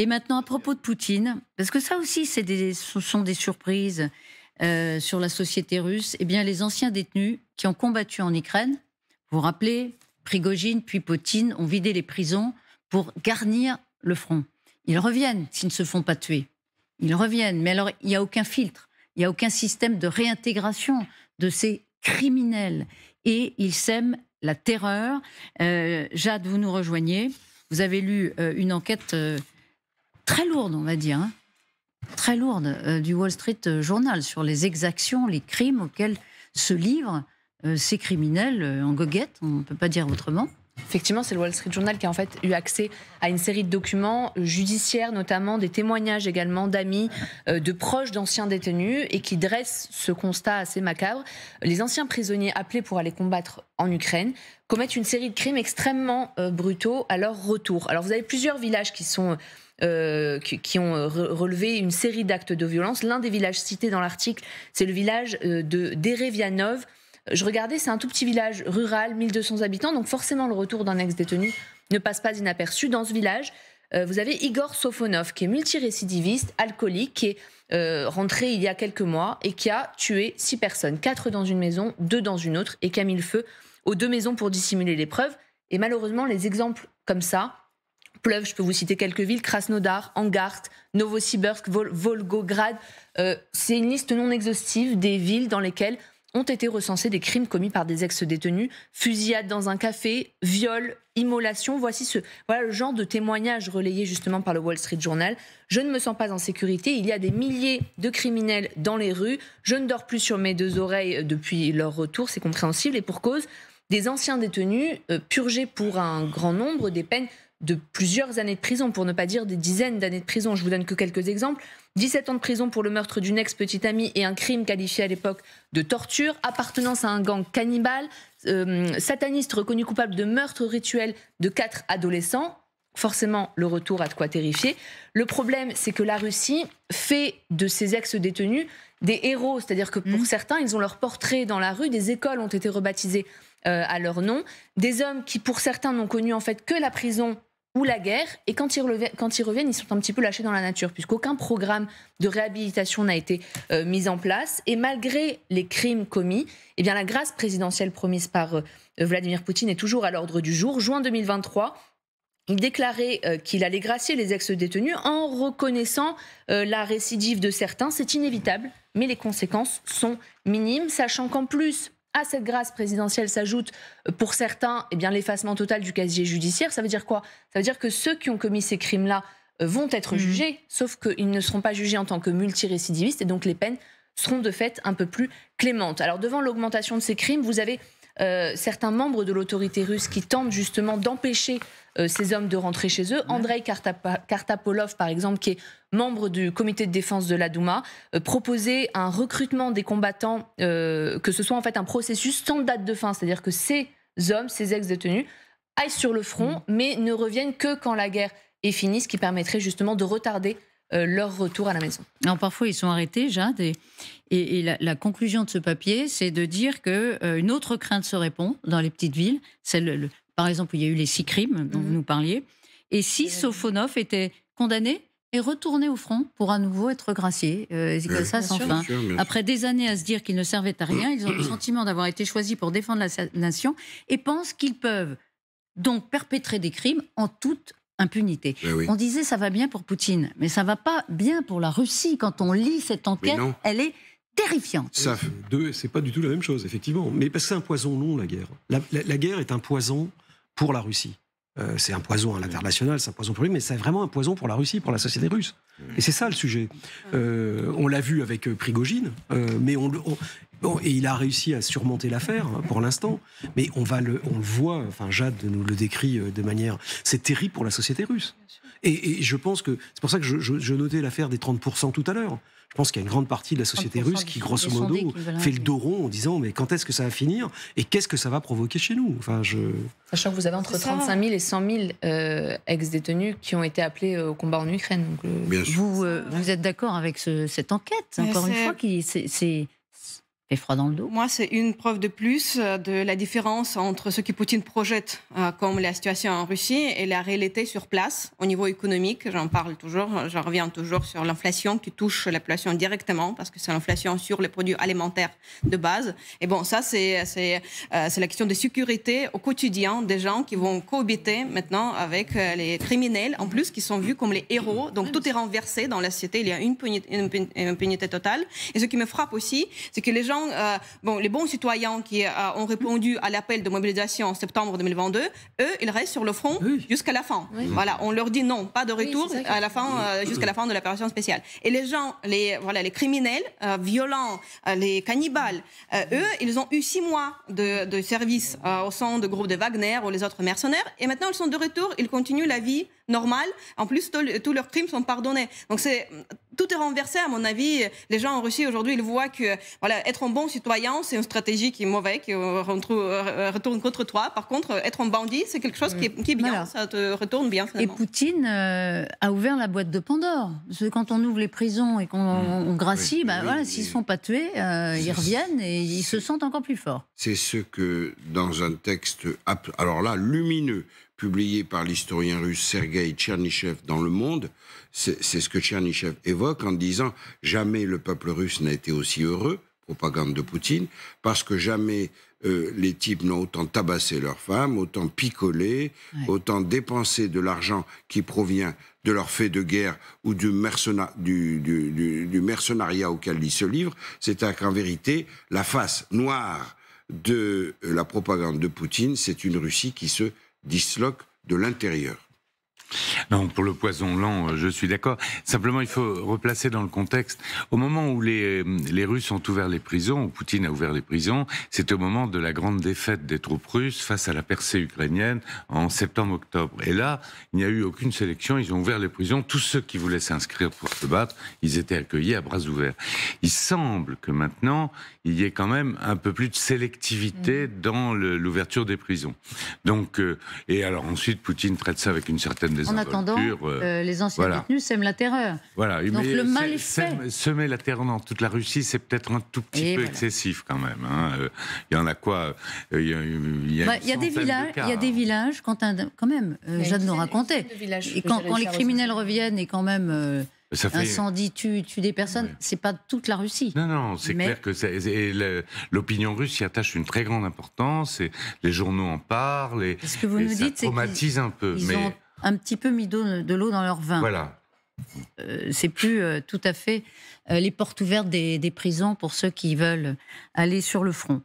Et maintenant, à propos de Poutine, parce que ça aussi, des, ce sont des surprises euh, sur la société russe, eh bien, les anciens détenus qui ont combattu en Ukraine, vous vous rappelez, Prigogine puis Poutine ont vidé les prisons pour garnir le front. Ils reviennent s'ils ne se font pas tuer. Ils reviennent, mais alors il n'y a aucun filtre, il n'y a aucun système de réintégration de ces criminels. Et ils sèment la terreur. Euh, Jade, vous nous rejoignez. Vous avez lu euh, une enquête très lourde, on va dire, hein. très lourde euh, du Wall Street euh, Journal sur les exactions, les crimes auxquels se livrent euh, ces criminels en goguette, on ne peut pas dire autrement. Effectivement, c'est le Wall Street Journal qui a en fait eu accès à une série de documents judiciaires, notamment des témoignages également d'amis, de proches d'anciens détenus, et qui dressent ce constat assez macabre. Les anciens prisonniers appelés pour aller combattre en Ukraine commettent une série de crimes extrêmement brutaux à leur retour. Alors vous avez plusieurs villages qui sont... Euh, qui, ont euh, relevé une série d'actes de violence. L'un des villages cités dans l'article, c'est le village euh, de Derevianov. Je regardais, c'est un tout petit village rural, 1200 habitants, donc forcément le retour d'un ex-détenu ne passe pas inaperçu. Dans ce village, vous avez Igor Sofonov, qui est multirécidiviste, alcoolique, qui est rentré il y a quelques mois et qui a tué six personnes, quatre dans une maison, deux dans une autre, et qui a mis le feu aux deux maisons pour dissimuler les preuves. Et malheureusement, les exemples comme ça, pleuve. Je peux vous citer quelques villes Krasnodar, Angart, Novosibirsk, Volgograd. Euh, c'est une liste non exhaustive des villes dans lesquelles ont été recensés des crimes commis par des ex-détenus, Fusillade dans un café, viol, immolation. Voici ce, le genre de témoignage relayé justement par le Wall Street Journal. Je ne me sens pas en sécurité. Il y a des milliers de criminels dans les rues. Je ne dors plus sur mes deux oreilles euh, depuis leur retour. C'est compréhensible et pour cause. Des anciens détenus euh, purgés pour un grand nombre des peines de plusieurs années de prison, pour ne pas dire des dizaines d'années de prison. Je vous donne que quelques exemples. 17 ans de prison pour le meurtre d'une ex-petite amie et un crime qualifié à l'époque de torture, appartenance à un gang cannibale, euh, sataniste reconnu coupable de meurtre rituel de quatre adolescents. Forcément, le retour a de quoi terrifier. Le problème, c'est que la Russie fait de ses ex-détenus des héros, c'est-à-dire que pour mmh. certains, ils ont leur portrait dans la rue, des écoles ont été rebaptisées euh, à leur nom, des hommes qui, pour certains, n'ont connu en fait que la prison ou la guerre. Et quand ils, reviennent, quand ils reviennent, sont un petit peu lâchés dans la nature, puisqu'aucun programme de réhabilitation n'a été euh, mis en place. Et malgré les crimes commis, eh bien, la grâce présidentielle promise par euh, Vladimir Poutine est toujours à l'ordre du jour. Juin 2023, il déclarait euh, qu'il allait gracier les ex-détenus en reconnaissant la récidive de certains. C'est inévitable, mais les conséquences sont minimes, sachant qu'en plus, à cette grâce présidentielle s'ajoute, euh, pour certains, eh bien l'effacement total du casier judiciaire. Ça veut dire quoi Ça veut dire que ceux qui ont commis ces crimes-là euh, vont être mhm. jugés, sauf qu'ils ne seront pas jugés en tant que multirécidivistes, et donc les peines seront de fait un peu plus clémentes. Alors devant l'augmentation de ces crimes, vous avez euh, certains membres de l'autorité russe qui tentent justement d'empêcher euh, ces hommes de rentrer chez eux. Andrei Kartapolov, par exemple, qui est membre du comité de défense de la Douma, euh, proposait un recrutement des combattants, euh, que ce soit en fait un processus sans date de fin, c'est-à-dire que ces hommes, ces ex-détenus, aillent sur le front, mm. mais ne reviennent que quand la guerre est finie, ce qui permettrait justement de retarder leur retour à la maison. parfois ils sont arrêtés, Jade, et, la, conclusion de ce papier, c'est de dire qu'une autre crainte se répond dans les petites villes, c'est le, par exemple, il y a eu les six crimes dont vous mhm. nous parliez. Et si Sofonov était condamné et retourné au front pour à nouveau être gracié. Euh, ça sans Après des années à se dire qu'il ne servait à rien, ils ont le sentiment d'avoir été choisis pour défendre la nation et pensent qu'ils peuvent donc perpétrer des crimes en toute impunité. Eh on disait ça va bien pour Poutine, mais ça va pas bien pour la Russie. Quand on lit cette enquête, elle est terrifiante. Ça, deux, c'est pas du tout la même chose, effectivement. Mais c'est un poison long, la guerre. La, guerre est un poison pour la Russie. Euh, c'est un poison à mm. l'international, c'est un poison pour lui, mais c'est vraiment un poison pour la Russie, pour la société russe. Mm. Et c'est ça le sujet. Euh, on l'a vu avec euh, Prigogine, mais on, et il a réussi à surmonter l'affaire hein, pour l'instant, mais on va le, on voit. Enfin, Jade nous le décrit de manière, c'est terrible pour la société russe. Et, je pense que c'est pour ça que je, notais l'affaire des 30% tout à l'heure. Je pense qu'il y a une grande partie de la société russe qui, grosso modo, fait le dos rond en disant mais quand est-ce que ça va finir et qu'est-ce que ça va provoquer chez nous enfin, je... Sachant que vous avez entre 35 000 et 100 000 euh, ex-détenus qui ont été appelés euh, au combat en Ukraine. Donc, euh, vous, vous êtes d'accord avec cette enquête, encore une fois, qui c'est fait froid dans le dos. Moi, c'est une preuve de plus euh, de la différence entre ce que Poutine projette euh, comme la situation en Russie et la réalité sur place au niveau économique. J'en parle toujours, euh, j'en reviens toujours sur l'inflation qui touche la population directement parce que c'est l'inflation sur les produits alimentaires de base. Et bon, ça, c'est la question de sécurité au quotidien des gens qui vont cohabiter maintenant avec les criminels, en plus, qui sont vus comme les héros. Donc tout est renversé dans la société, il y a une une impunité totale. Et ce qui me frappe aussi, c'est que les gens euh, bon, les bons citoyens qui euh, ont répondu à l'appel de mobilisation en septembre 2022, eux, ils restent sur le front jusqu'à la fin. Voilà, on leur dit non, pas de retour à la fin, euh, jusqu'à la fin de l'opération spéciale. Et les gens, les voilà, les criminels, violents, les cannibales, eux, ils ont eu six mois de, de service au sein de groupe de Wagner ou les autres mercenaires, et maintenant ils sont de retour, ils continuent la vie normale. En plus, tous leurs crimes sont pardonnés. Donc c'est tout est renversé, à mon avis. Les gens en Russie aujourd'hui, ils voient que voilà, être un bon citoyen, c'est une stratégie qui est mauvaise, qui euh, euh, euh, retourne contre toi. Par contre, être un bandit, c'est quelque chose qui est, bien, ça te retourne bien. Et Poutine a ouvert la boîte de Pandore. quand on ouvre les prisons et qu'on mmh. gracie, bah, voilà, s'ils ne sont pas tués, ils reviennent et ils se sentent encore plus forts. C'est ce que, dans un texte, alors là, lumineux, publié par l'historien russe Sergei Tchernychev dans Le Monde, c'est ce que Tchernychev évoque en disant jamais le peuple russe n'a été aussi heureux, propagande de Poutine, parce que jamais euh, les types n'ont autant tabassé leurs femmes, autant picolé, autant dépensé de l'argent qui provient de leur fait de guerre ou du, du, du, du mercenariat auquel ils se livrent. C'est-à-dire qu'en vérité, la face noire de euh, la propagande de Poutine, c'est une Russie qui se disloque de l'intérieur. pour le poison lent, euh, je suis d'accord. Simplement, il faut replacer dans le contexte. Au moment où les, euh, les Russes ont ouvert les prisons, où Poutine a ouvert les prisons, c'est au moment de la grande défaite des troupes russes face à la percée ukrainienne en septembre-octobre. Et là, il n'y a eu aucune sélection. Ils ont ouvert les prisons. Tous ceux qui voulaient s'inscrire pour se battre, ils étaient accueillis à bras ouverts. Il semble que maintenant, il y ait quand même un peu plus de sélectivité mm. dans l'ouverture des prisons. Donc, euh, et alors ensuite, Poutine traite ça avec une certaine désinvolture. En attendant, euh, euh, les anciens détenus sèment la terreur. Voilà. Donc le mal fait. Semer la terreur dans toute la Russie, c'est peut-être un tout petit peu excessif quand même. Hein. Il y en a quoi Il y a, il a, des bah, villages. il y a des hein. villages quand, un, quand même. Jeanne nous racontait. quand les criminels reviennent et quand même ça fait... Incendie, tu, des personnes, c'est pas toute la Russie. Non, non, c'est clair que l'opinion russe y attache une très grande importance, et les journaux en parlent, et, Ce que vous nous ça dites, traumatise un peu. Ils ont un petit peu mis de l'eau dans leur vin. Voilà. Euh, c'est plus euh, tout à fait euh, les portes ouvertes des, des prisons pour ceux qui veulent aller sur le front.